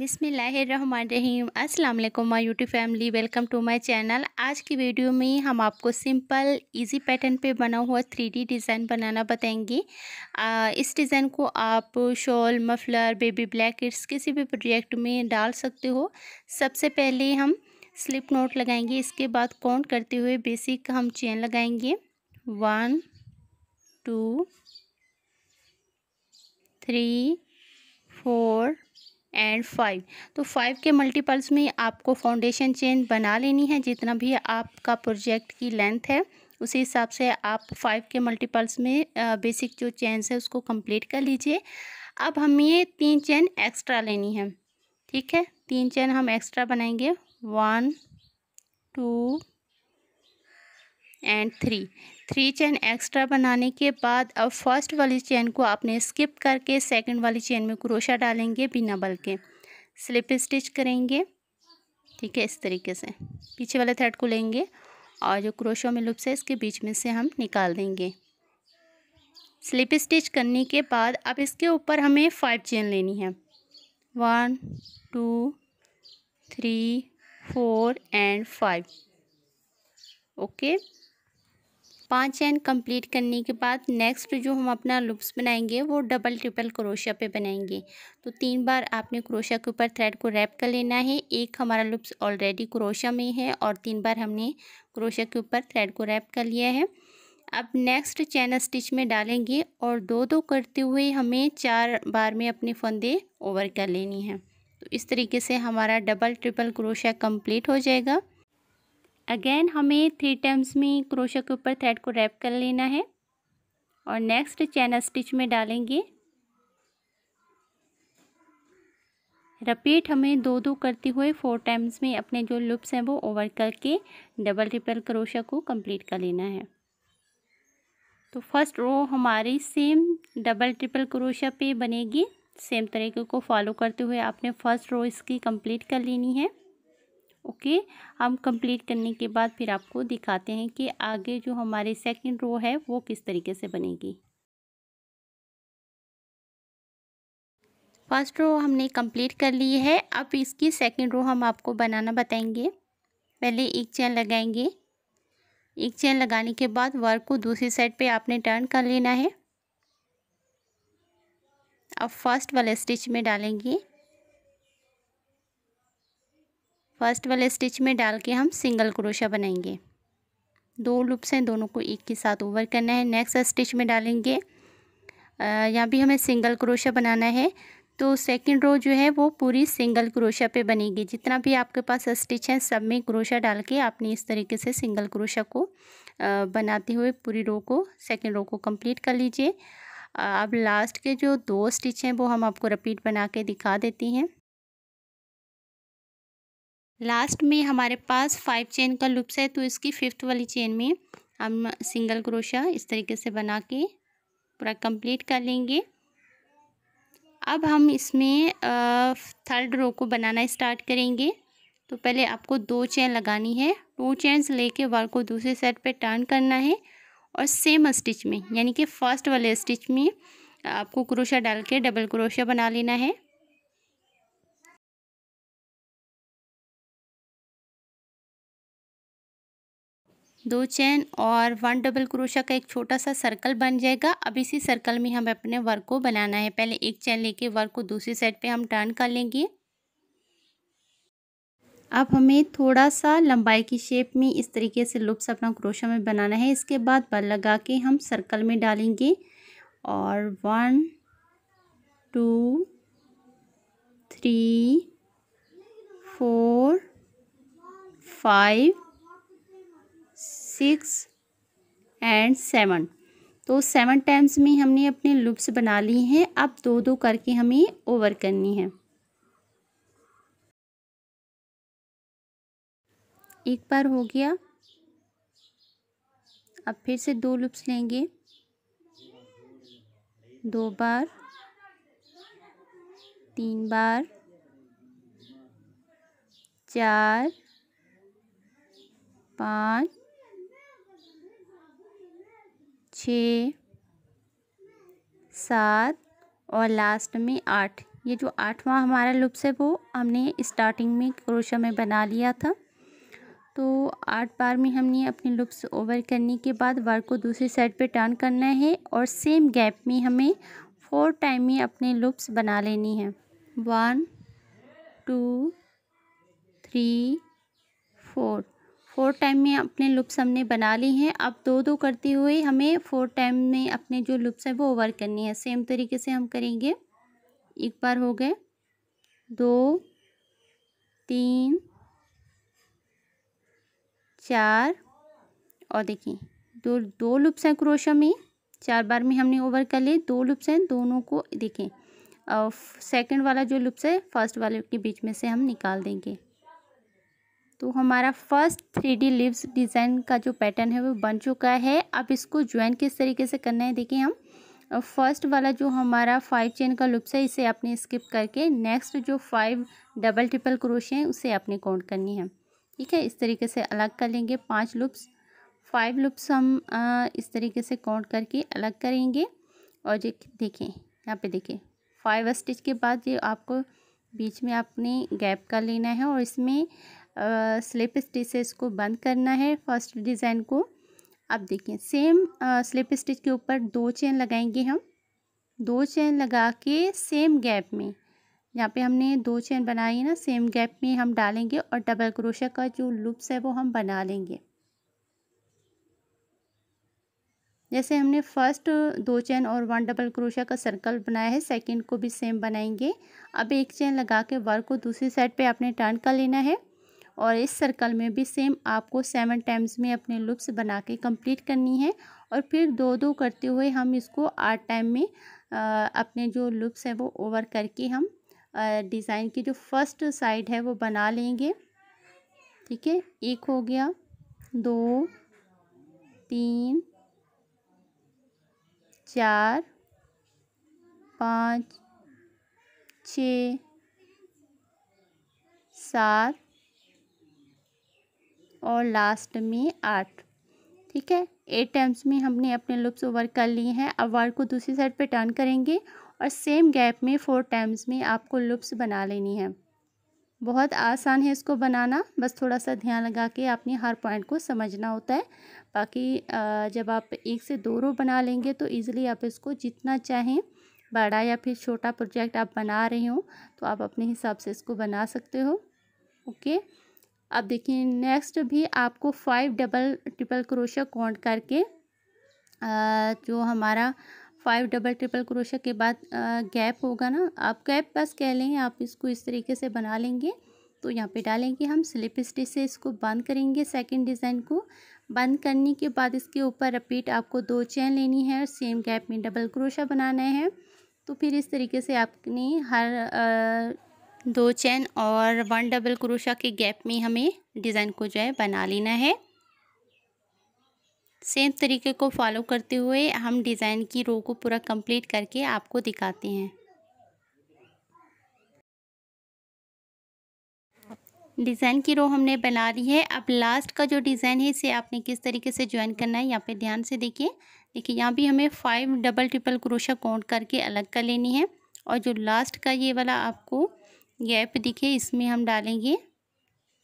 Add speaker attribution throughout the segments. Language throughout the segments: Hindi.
Speaker 1: बिसमीम अल्लाम my YouTube family welcome to my channel आज की वीडियो में हम आपको सिंपल इजी पैटर्न पे बना हुआ थ्री डी डिज़ाइन बनाना बताएंगे इस डिज़ाइन को आप शॉल मफलर बेबी ब्लैकेट्स किसी भी प्रोजेक्ट में डाल सकते हो सबसे पहले हम स्लिप नोट लगाएंगे इसके बाद काउंट करते हुए बेसिक हम चेन लगाएंगे one two three and five तो फाइव के मल्टीपल्स में आपको फाउंडेशन चेन बना लेनी है जितना भी आपका प्रोजेक्ट की लेंथ है उसी हिसाब से आप फाइव के मल्टीपल्स में बेसिक जो चेन्स है उसको कंप्लीट कर लीजिए अब हमें तीन चेन एक्स्ट्रा लेनी है ठीक है तीन चेन हम एक्स्ट्रा बनाएंगे one two and three three chain extra बनाने के बाद अब फर्स्ट वाली चेन को आपने स्किप करके सेकंड वाली चेन में क्रोशा डालेंगे बिना बल के स्लिप स्टिच करेंगे ठीक है इस तरीके से पीछे वाले थ्रेड को लेंगे और जो क्रोशो में लुप्स है इसके बीच में से हम निकाल देंगे स्लिप स्टिच करने के बाद अब इसके ऊपर हमें फाइव चेन लेनी है one two three four and five okay पांच चैन कंप्लीट करने के बाद नेक्स्ट जो हम अपना लुप्स बनाएंगे वो डबल ट्रिपल क्रोशिया पे बनाएंगे तो तीन बार आपने क्रोशिया के ऊपर थ्रेड को रैप कर लेना है एक हमारा लुप्स ऑलरेडी क्रोशिया में है और तीन बार हमने क्रोशिया के ऊपर थ्रेड को रैप कर लिया है अब नेक्स्ट चैन स्टिच में डालेंगे और दो दो करते हुए हमें चार बार में अपने फंदे ओवर कर लेनी है तो इस तरीके से हमारा डबल ट्रिपल क्रोशिया कम्प्लीट हो जाएगा अगेन हमें थ्री टाइम्स में क्रोशा के ऊपर थ्रेड को रैप कर लेना है और नेक्स्ट चैन स्टिच में डालेंगे रिपीट हमें दो दो करते हुए फोर टाइम्स में अपने जो लुप्स हैं वो ओवर करके डबल ट्रिपल क्रोशा को कंप्लीट कर लेना है तो फर्स्ट रो हमारी सेम डबल ट्रिपल क्रोशा पे बनेगी सेम तरीके को फॉलो करते हुए आपने फर्स्ट रो इसकी कंप्लीट कर लेनी है ओके हम कंप्लीट करने के बाद फिर आपको दिखाते हैं कि आगे जो हमारे सेकंड रो है वो किस तरीके से बनेगी फर्स्ट रो हमने कंप्लीट कर ली है अब इसकी सेकंड रो हम आपको बनाना बताएंगे पहले एक चैन लगाएंगे एक चैन लगाने के बाद वर्क को दूसरी साइड पे आपने टर्न कर लेना है अब फर्स्ट वाले स्टिच में डालेंगे फर्स्ट वाले स्टिच में डाल के हम सिंगल क्रोशा बनाएंगे दो लूप्स हैं दोनों को एक के साथ ओवर करना है नेक्स्ट स्टिच में डालेंगे यहाँ भी हमें सिंगल क्रोशा बनाना है तो सेकंड रो जो है वो पूरी सिंगल क्रोशा पे बनेगी जितना भी आपके पास स्टिच है सब में क्रोशा डाल के आपने इस तरीके से सिंगल क्रोशा को बनाते हुए पूरी रो को सेकंड रो को कंप्लीट कर लीजिए अब लास्ट के जो दो स्टिच हैं वो हम आपको रिपीट बना के दिखा देती हैं लास्ट में हमारे पास फाइव चेन का लुप्स है तो इसकी फिफ्थ वाली चेन में हम सिंगल क्रोशा इस तरीके से बना के पूरा कंप्लीट कर लेंगे अब हम इसमें थर्ड रो को बनाना स्टार्ट करेंगे तो पहले आपको दो चेन लगानी है टू ले लेके वाल को दूसरे साइड पे टर्न करना है और सेम स्टिच में यानी कि फर्स्ट वाले स्टिच में आपको क्रोशा डाल के डबल क्रोशा बना लेना है दो चैन और वन डबल क्रोशा का एक छोटा सा सर्कल बन जाएगा अब इसी सर्कल में हम अपने वर्क को बनाना है पहले एक चैन लेके वर्क को दूसरी साइड पे हम टर्न कर लेंगे अब हमें थोड़ा सा लंबाई की शेप में इस तरीके से लुप्स अपना क्रोशा में बनाना है इसके बाद बल लगा के हम सर्कल में डालेंगे और one two three four five six and seven तो सेवन टाइम्स में हमने अपने लुप्स बना लिए हैं अब दो दो करके हमें ओवर करनी है एक बार हो गया अब फिर से दो लुप्स लेंगे दो बार तीन बार चार पाँच छ सात और लास्ट में आठ ये जो आठवां हमारा लुप्स है वो हमने स्टार्टिंग में क्रोशा में बना लिया था तो आठ बार में हमने अपने लुप्स ओवर करने के बाद वर्क को दूसरी साइड पे टर्न करना है और सेम गैप में हमें फोर टाइम में अपने लुप्स बना लेनी है one two three four four time में अपने लुप्स हमने बना ली हैं अब दो दो करते हुए हमें फोर टाइम में अपने जो लुप्स हैं वो ओवर करनी है सेम तरीके से हम करेंगे एक बार हो गए दो तीन चार और देखिए दो दो लुप्स हैं क्रोशा में चार बार में हमने ओवर कर लिए दो लुप्स हैं दोनों को देखें और सेकंड वाला जो लुप्स है फर्स्ट वाले के बीच में से हम निकाल देंगे तो हमारा first three D lips design का जो पैटर्न है वो बन चुका है अब इसको ज्वाइन किस तरीके से करना है देखिए हम फर्स्ट वाला जो हमारा फाइव चेन का लुप्स है इसे आपने स्किप करके नेक्स्ट जो फाइव डबल ट्रिपल क्रोशे हैं उसे आपने काउंट करनी है ठीक है इस तरीके से अलग कर लेंगे पाँच लुप्स फाइव लुप्स हम आ, इस तरीके से काउंट करके अलग करेंगे और ये देखें यहाँ पे देखें फाइव स्टिच के बाद ये आपको बीच में आपने गैप कर लेना है और इसमें स्लिप स्टिचेस को इसको बंद करना है फर्स्ट डिज़ाइन को अब देखिए सेम स्लिप स्टिच के ऊपर दो चेन लगाएंगे हम दो चेन लगा के सेम गैप में यहाँ पे हमने दो चेन बनाई है ना सेम गैप में हम डालेंगे और डबल क्रोशा का जो लुप्स है वो हम बना लेंगे जैसे हमने फर्स्ट दो चेन और वन डबल क्रोशा का सर्कल बनाया है सेकंड को भी सेम बनाएंगे अब एक चेन लगा के वर्क को दूसरी साइड पे आपने टर्न कर लेना है और इस सर्कल में भी सेम आपको सेवन टाइम्स में अपने लुप्स बना के कम्प्लीट करनी है और फिर दो दो करते हुए हम इसको आठ टाइम में आ, अपने जो लुप्स है वो ओवर करके हम डिज़ाइन की जो फर्स्ट साइड है वो बना लेंगे ठीक है एक हो गया दो तीन चार पाँच छ सात और लास्ट में आठ ठीक है एट टाइम्स में हमने अपने लुप्स ओवर कर लिए हैं अब वार्ड को दूसरी साइड पे टर्न करेंगे और सेम गैप में फोर टाइम्स में आपको लुप्स बना लेनी है बहुत आसान है इसको बनाना बस थोड़ा सा ध्यान लगा के आपने हर पॉइंट को समझना होता है बाकी जब आप एक से दो रो बना लेंगे तो ईज़िली आप इसको जितना चाहें बड़ा या फिर छोटा प्रोजेक्ट आप बना रहे हो तो आप अपने हिसाब से इसको बना सकते हो ओके अब देखिए नेक्स्ट भी आपको five double treble crochet count करके जो हमारा फाइव डबल ट्रिपल क्रोशा के बाद गैप होगा ना आप गैप बस कह लें आप इसको इस तरीके से बना लेंगे तो यहाँ पे डालेंगे हम स्लिप स्टिच से इसको बंद करेंगे सेकंड डिज़ाइन को बंद करने के बाद इसके ऊपर रिपीट आपको दो चैन लेनी है और सेम गैप में डबल क्रोशा बनाना है तो फिर इस तरीके से आपने हर आ, दो चैन और वन डबल क्रोशा के गैप में हमें डिज़ाइन को जो है बना लेना है सेम तरीके को फॉलो करते हुए हम डिज़ाइन की रो को पूरा कंप्लीट करके आपको दिखाते हैं डिज़ाइन की रो हमने बना ली है अब लास्ट का जो डिज़ाइन है इसे आपने किस तरीके से ज्वाइन करना है यहाँ पे ध्यान से देखिए देखिए यहाँ भी हमें five double treble crochet count करके अलग कर लेनी है और जो लास्ट का ये वाला आपको गैप दिखे इसमें हम डालेंगे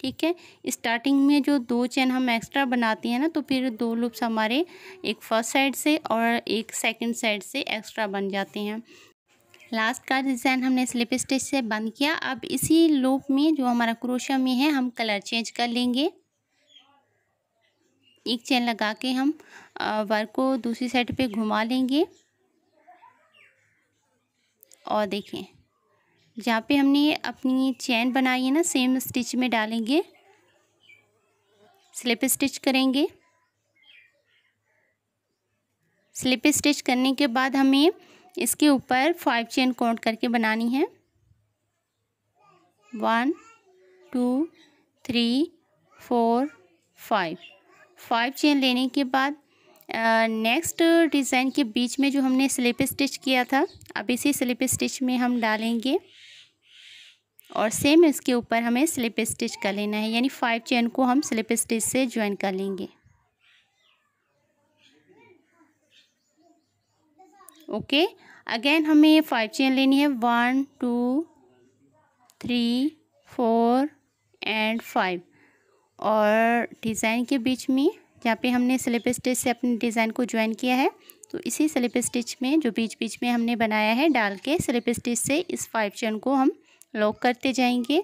Speaker 1: ठीक है स्टार्टिंग में जो दो चैन हम एक्स्ट्रा बनाते हैं ना तो फिर दो लूप्स हमारे एक फर्स्ट साइड से और एक सेकंड साइड से एक्स्ट्रा बन जाते हैं लास्ट का डिज़ाइन हमने स्लिप स्टिच से बंद किया अब इसी लूप में जो हमारा क्रोशिया में है हम कलर चेंज कर लेंगे एक चैन लगा के हम वर्क को दूसरी साइड पर घुमा लेंगे और देखें जहाँ पे हमने अपनी चैन बनाई है ना सेम स्टिच में डालेंगे स्लिप स्टिच करेंगे स्लिप स्टिच करने के बाद हमें इसके ऊपर फाइव चेन काउंट करके बनानी है one two three four five five chain लेने के बाद नेक्स्ट डिज़ाइन के बीच में जो हमने स्लिप स्टिच किया था अब इसी स्लिप स्टिच में हम डालेंगे और सेम इसके ऊपर हमें स्लिप स्टिच कर लेना है यानी फाइव चेन को हम स्लिप स्टिच से ज्वाइन कर लेंगे ओके अगेन हमें फाइव चेन लेनी है one two three four and five और डिज़ाइन के बीच में जहाँ पे हमने स्लिप स्टिच से अपने डिज़ाइन को ज्वाइन किया है तो इसी स्लिप स्टिच में जो बीच बीच में हमने बनाया है डाल के स्लिप स्टिच से इस फाइव चेन को हम लॉक करते जाएंगे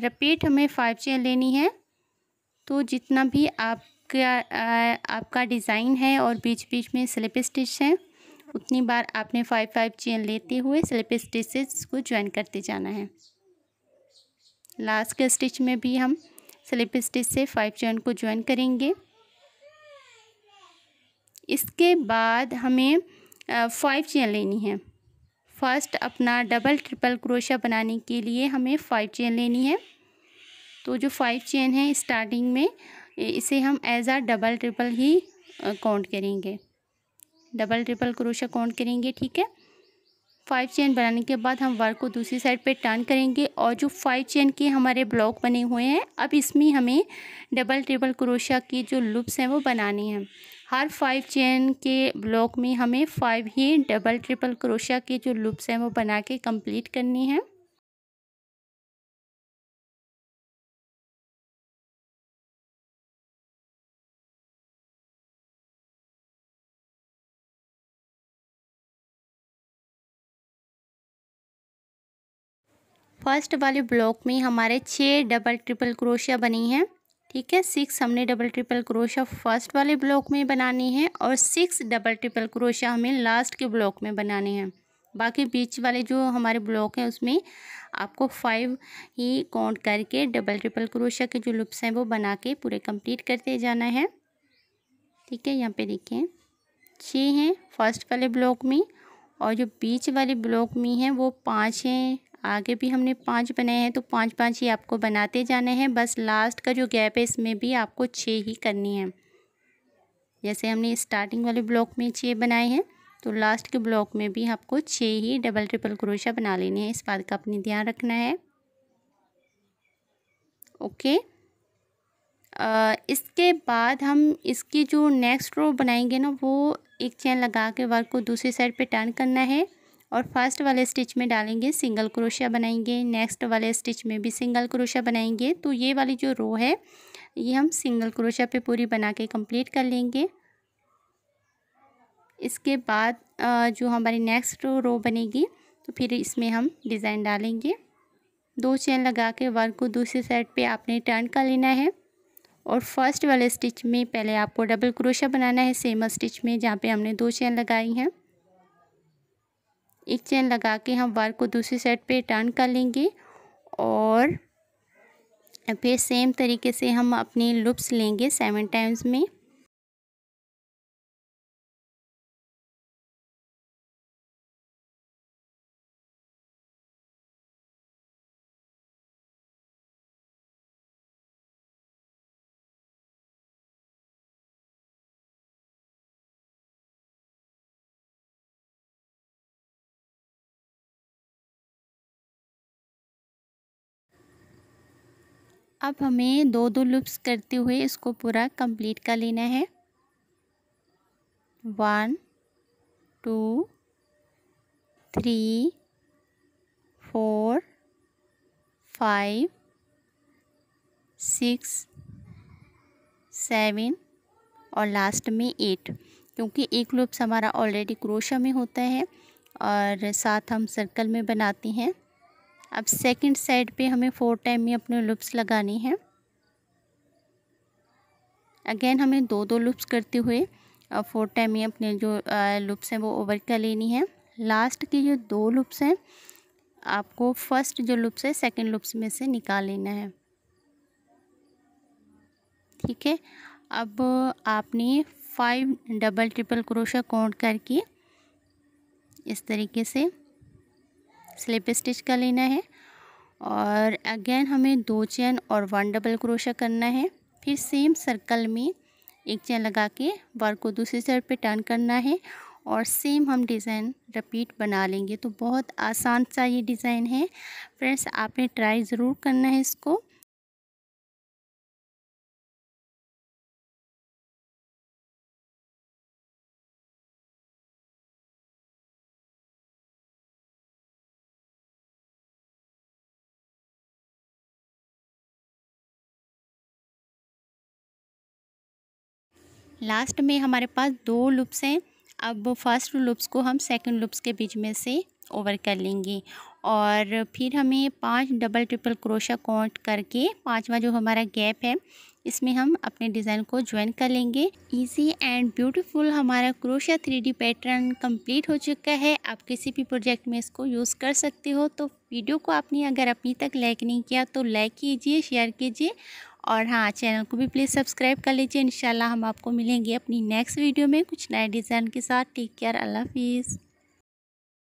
Speaker 1: रिपीट हमें फाइव चेन लेनी है तो जितना भी आपका आपका डिज़ाइन है और बीच बीच में स्लिप स्टिच है उतनी बार आपने फाइव फाइव चेन लेते हुए स्लिप स्टिचेस को ज्वाइन करते जाना है लास्ट के स्टिच में भी हम स्लिप स्टिच से फाइव चेन को ज्वाइन करेंगे इसके बाद हमें फाइव चेन लेनी है फर्स्ट अपना डबल ट्रिपल क्रोशा बनाने के लिए हमें फाइव चेन लेनी है तो जो फाइव चेन है स्टार्टिंग में इसे हम एज आ डबल ट्रिपल ही काउंट करेंगे डबल ट्रिपल क्रोशा काउंट करेंगे ठीक है फाइव चेन बनाने के बाद हम वर्क को दूसरी साइड पे टर्न करेंगे और जो फाइव चेन के हमारे ब्लॉक बने हुए हैं अब इसमें हमें डबल ट्रिपल क्रोशा की जो लुप्स हैं वो बनानी हैं हर फाइव चेन के ब्लॉक में हमें फाइव ही डबल ट्रिपल क्रोशिया के जो लूप्स हैं वो बना के कंप्लीट करनी है फर्स्ट वाले ब्लॉक में हमारे छः डबल ट्रिपल क्रोशिया बनी हैं ठीक है सिक्स हमने डबल ट्रिपल क्रोशा फर्स्ट वाले ब्लॉक में बनानी है और सिक्स डबल ट्रिपल क्रोशा हमें लास्ट के ब्लॉक में बनाने हैं बाकी बीच वाले जो हमारे ब्लॉक हैं उसमें आपको फाइव ही काउंट करके डबल ट्रिपल क्रोशा के जो लुप्स हैं वो बना के पूरे कंप्लीट करते जाना है ठीक है यहाँ पे देखें छः हैं फर्स्ट वाले ब्लॉक में और जो बीच वाले ब्लॉक में हैं वो पाँच हैं आगे भी हमने पाँच बनाए हैं तो पाँच पाँच ही आपको बनाते जाने हैं बस लास्ट का जो गैप है इसमें भी आपको छः ही करनी है जैसे हमने स्टार्टिंग वाले ब्लॉक में छः बनाए हैं तो लास्ट के ब्लॉक में भी आपको छः ही डबल ट्रिपल क्रोशा बना लेने हैं इस बात का अपने ध्यान रखना है ओके आ, इसके बाद हम इसकी जो नेक्स्ट रो बनाएंगे ना वो एक चैन लगा के वर्क को दूसरी साइड पे टर्न करना है और फर्स्ट वाले स्टिच में डालेंगे सिंगल क्रोशिया बनाएंगे नेक्स्ट वाले स्टिच में भी सिंगल क्रोशिया बनाएंगे तो ये वाली जो रो है ये हम सिंगल क्रोशिया पे पूरी बना के कंप्लीट कर लेंगे इसके बाद जो हमारी नेक्स्ट रो बनेगी तो फिर इसमें हम डिज़ाइन डालेंगे दो चेन लगा के वर्क को दूसरी साइड पे आपने टर्न कर लेना है और फर्स्ट वाले स्टिच में पहले आपको डबल क्रोशा बनाना है सेम स्टिच में जहाँ पे हमने दो चेन लगाई हैं एक चेन लगा के हम बार को दूसरी साइड पे टर्न कर लेंगे और फिर सेम तरीके से हम अपने लुप्स लेंगे सेवन टाइम्स में अब हमें दो दो लूप्स करते हुए इसको पूरा कंप्लीट कर लेना है one two three four five six seven और लास्ट में एट क्योंकि एक लूप्स हमारा ऑलरेडी क्रोशा में होता है और साथ हम सर्कल में बनाते हैं अब सेकंड साइड पे हमें फोर टाइम में अपने लुप्स लगानी है अगेन हमें दो दो लुप्स करते हुए फोर टाइम में अपने जो लुप्स हैं वो ओवर कर लेनी है लास्ट के जो दो लुप्स हैं आपको फर्स्ट जो लुप्स है सेकंड लुप्स में से निकाल लेना है ठीक है अब आपने five double treble crochet count करके इस तरीके से स्लिप स्टिच का लेना है और अगेन हमें दो चैन और वन डबल क्रोशा करना है फिर सेम सर्कल में एक चैन लगा के वर्क को दूसरी साइड पे टर्न करना है और सेम हम डिज़ाइन रिपीट बना लेंगे तो बहुत आसान सा ये डिज़ाइन है फ्रेंड्स आपने ट्राई ज़रूर करना है इसको लास्ट में हमारे पास दो लूप्स हैं अब फर्स्ट लूप्स को हम सेकंड लूप्स के बीच में से ओवर कर लेंगे और फिर हमें पांच डबल ट्रिपल क्रोशा काउंट करके पांचवा जो हमारा गैप है इसमें हम अपने डिज़ाइन को ज्वाइन कर लेंगे इजी एंड ब्यूटीफुल हमारा क्रोशिया थ्री पैटर्न कंप्लीट हो चुका है आप किसी भी प्रोजेक्ट में इसको यूज़ कर सकते हो तो वीडियो को आपने अगर अभी तक लाइक नहीं किया तो लाइक कीजिए शेयर कीजिए और हाँ चैनल को भी प्लीज़ सब्सक्राइब कर लीजिए इंशाल्लाह हम आपको मिलेंगे अपनी नेक्स्ट वीडियो में कुछ नए डिज़ाइन के साथ टेक केयर अल्लाह हाफिज़